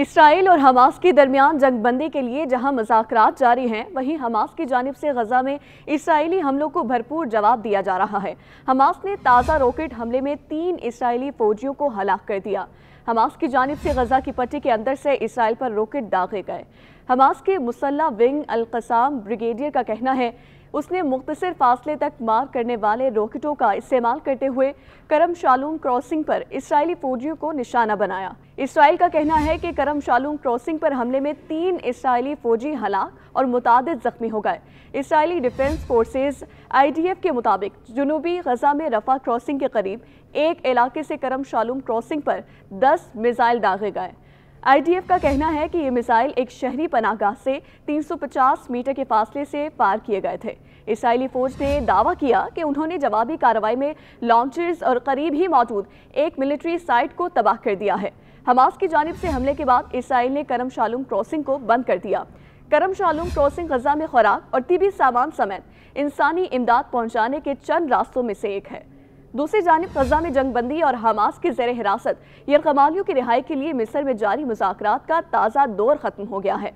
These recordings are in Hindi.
इसराइल और हमास के दरमियान जंगबंदी के लिए जहां मजाक जारी हैं वहीं हमास की जानब से गजा में इसराइली हमलों को भरपूर जवाब दिया जा रहा है हमास ने ताज़ा रॉकेट हमले में तीन इसराइली फौजियों को हलाक कर दिया हमास की जानब से गजा की पट्टी के अंदर से इसराइल पर रॉकेट दागे गए हमास के मुसल्ला विंग अलकसाम ब्रिगेडियर का कहना है उसने मुख्तर फासले तक मार करने वाले रॉकेटों का इस्तेमाल करते हुए करम शालूम क्रॉसिंग पर इसराइली फौजियों को निशाना बनाया इसराइल का कहना है कि करम शालूम क्रॉसिंग पर हमले में तीन इसराइली फौजी हलाक और मुताद जख्मी हो गए इसराइली डिफेंस फोर्सेज आईडीएफ के मुताबिक जनूबी गजा में रफा क्रॉसिंग के करीब एक इलाके से करम शालूम क्रॉसिंग पर दस मिज़ाइल दागे गए आईडीएफ का कहना है कि ये मिसाइल एक शहरी पनागाह से 350 मीटर के फासले से पार किए गए थे इसराइली फौज ने दावा किया कि उन्होंने जवाबी कार्रवाई में लॉन्चर्स और करीब ही मौजूद एक मिलिट्री साइट को तबाह कर दिया है हमास की जानब से हमले के बाद इसराइल ने करम शालुम क्रॉसिंग को बंद कर दिया करम शालुम क्रॉसिंग गजा में खुराक और तिबी सामान समेत इंसानी इमदाद पहुंचाने के चंद रास्तों में से एक है दूसरी जानब गजा में जंगबंदी और हमास की जर हिरासत यरकमानियों की रिहाई के लिए मिसर में जारी मुजाकर का ताज़ा दौर ख़त्म हो गया है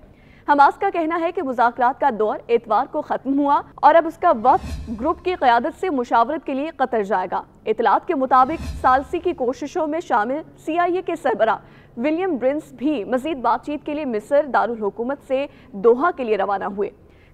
हमास का कहना है कि मुजाकर का दौर एतवार को ख़त्म हुआ और अब उसका वक्त ग्रुप की क्यादत से मुशावरत के लिए कतर जाएगा इतलात के मुताबिक सालसी की कोशिशों में शामिल सी आई ए के सरबरा विलियम ब्रिंस भी मजीद बातचीत के लिए मिसर दारकूमत से दोहा के लिए रवाना हुए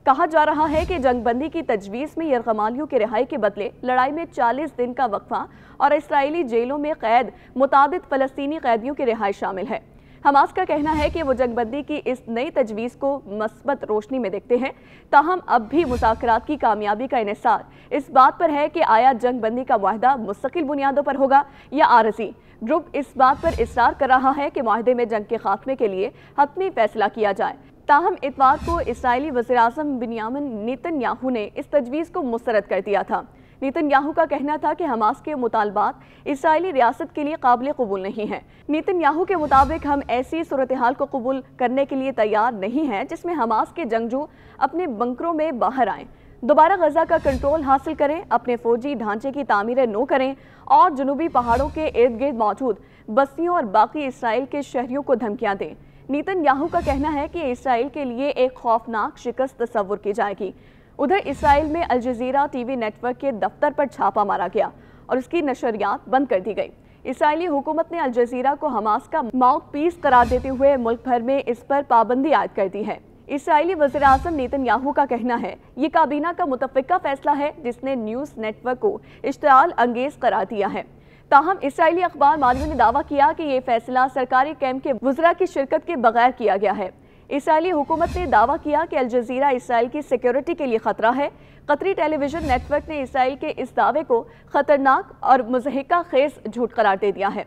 कहा जा रहा है कि जंगबंदी की तजवीज़ में यरगमालियों की रिहाई के बदले लड़ाई में 40 दिन का वक्फा और इसराइली जेलों में कैद मुताद फ़लस्तनी कैदियों की रिहाई शामिल है हमास का कहना है कि वो जंगबंदी की इस नई तजवीज़ को मस्बत रोशनी में देखते हैं ताहम अब भी मुजात की कामयाबी का इसार इस बात पर है कि आया जंगबंदी का माहदा मुस्तकिल बुनियादों पर होगा या आरजी ग्रुप इस बात पर इसरार कर रहा है कि माहदे में जंग के खात्मे के लिए हतमी फैसला किया जाए ताहम इतवार को इसराइली वजी अजम बिनियामिन नितिन याहू ने इस तजवीज़ को मुस्रद कर दिया था नितिन याहू का कहना था कि हमास के मुतालबात इसराइली रियासत के लिए काबिल कबूल नहीं है नितिन याहू के मुताबिक हम ऐसी सूरत हाल को कबूल करने के लिए तैयार नहीं हैं जिसमें हमास के जंगजू अपने बंकरों में बाहर आएँ दोबारा गजा का कंट्रोल हासिल करें अपने फौजी ढांचे की तामीर नो करें और जनूबी पहाड़ों के इर्द गिर्द मौजूद बस्तियों और बाकी इसराइल के शहरीों को धमकियाँ दें नीतन याहू का कहना है कि इसराइल के लिए एक खौफनाक शिकस्त तस्वुर की जाएगी उधर इसराइल में अल जजीरा टीवी नेटवर्क के दफ्तर पर छापा मारा गया और उसकी नशरियात बंद कर दी गई इसराइली हुकूमत ने अल जजीरा को हमास का माउथ पीस करार देते हुए मुल्क भर में इस पर पाबंदी आयद कर दी है इसराइली वजी अजम नीतन याहू का कहना है ये काबीना का मुतफ़ा फैसला है जिसने न्यूज़ नेटवर्क को इश्ताल अंगेज करार दिया है ताहम इसराइली अखबार मालवी ने दावा किया कि ये फैसला सरकारी कैंप के वजरा की शिरकत के बगैर किया गया है इसराइली हुकूमत ने दावा किया कि अलजीरा इसराइल की सिक्योरिटी के लिए ख़तरा है कतरी टेलीविज़न नेटवर्क ने इसराइल के इस दावे को ख़तरनाक और मुजहका खेज झूठ करार दे दिया है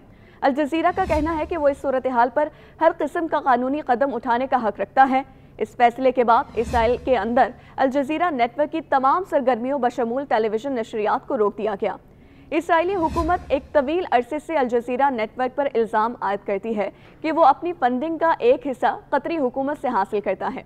अलजीरा का कहना है कि वो इस सूरत हाल पर हर किस्म का कानूनी कदम उठाने का हक रखता है इस फैसले के बाद इसराइल के अंदर अलजीरा नेटवर्क की तमाम सरगर्मियों बशमूल टेलीविज़न नशरियात को रोक दिया गया इसराइली हुकूमत एक तवील अरसे से अलजजीरा नेटवर्क पर इल्ज़ाम आयद करती है कि वो अपनी फंडिंग का एक हिस्सा कतरी हुकूमत से हासिल करता है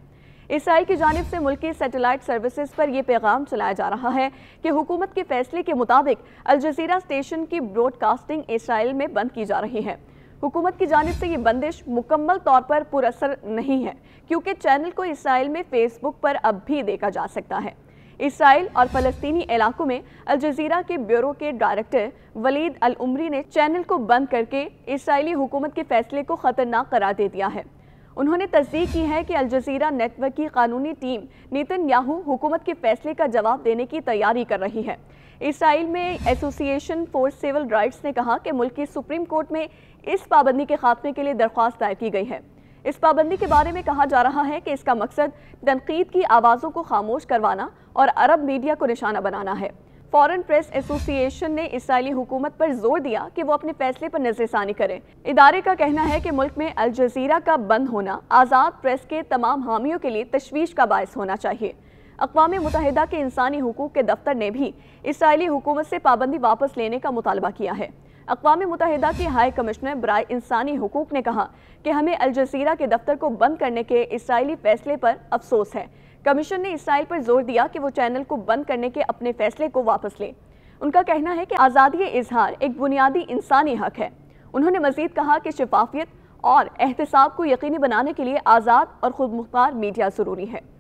इसराइल की जानब से मुल्की सेटेलाइट सर्विसेज पर यह पैगाम चलाया जा रहा है कि हुकूमत के फैसले के मुताबिक अलजीरा स्टेशन की ब्रॉडकास्टिंग इसराइल में बंद की जा रही है हुकूमत की जानब से ये बंदिश मुकम्मल तौर पर पुरसर नहीं है क्योंकि चैनल को इसराइल में फेसबुक पर अब भी देखा जा सकता है इसराइल और फलस्तीनी इलाकों में अल जजीरा के ब्यूरो के डायरेक्टर वलीद अल उमरी ने चैनल को बंद करके इसराइली हुकूमत के फैसले को ख़तरनाक करार दे दिया है उन्होंने तस्दीक की है कि अलजीरा नेटवर्क की कानूनी टीम नितिन याहू हुकूमत के फैसले का जवाब देने की तैयारी कर रही है इसराइल में एसोसिएशन फॉर सिविल राइट्स ने कहा कि मुल्क की सुप्रीम कोर्ट में इस पाबंदी के खात्मे के लिए दरख्वास्त दायर की गई है इस पाबंदी के बारे में कहा जा रहा है कि इसका मकसद तनकीद की आवाज़ों को खामोश करवाना और अरब मीडिया को निशाना बनाना है फॉरेन प्रेस एसोसिएशन ने इसराइली हुकूमत पर जोर दिया कि वो अपने फैसले पर नजरसानी करें इदारे का कहना है कि मुल्क में अल जजीरा का बंद होना आज़ाद प्रेस के तमाम हामियों के लिए तशवीश का बायस होना चाहिए अकवा मुतहदा के इंसानी हकूक़ के दफ्तर ने भी इसराइली हुकूमत से पाबंदी वापस लेने का मुतालबा किया है अकवा मुतहदा के हाई कमिश्नर ब्राय इंसानी हकूक ने कहा कि हमें अलजसरा के दफ्तर को बंद करने के इसराइली फैसले पर अफसोस है कमीशन ने इसराइल पर जोर दिया कि वो चैनल को बंद करने के अपने फैसले को वापस ले उनका कहना है कि आज़ादी इजहार एक बुनियादी इंसानी हक है उन्होंने मजीद कहा कि शफाफियत और एहतसाब को यकीनी बनाने के लिए आज़ाद और खुद मुख्तार मीडिया ज़रूरी है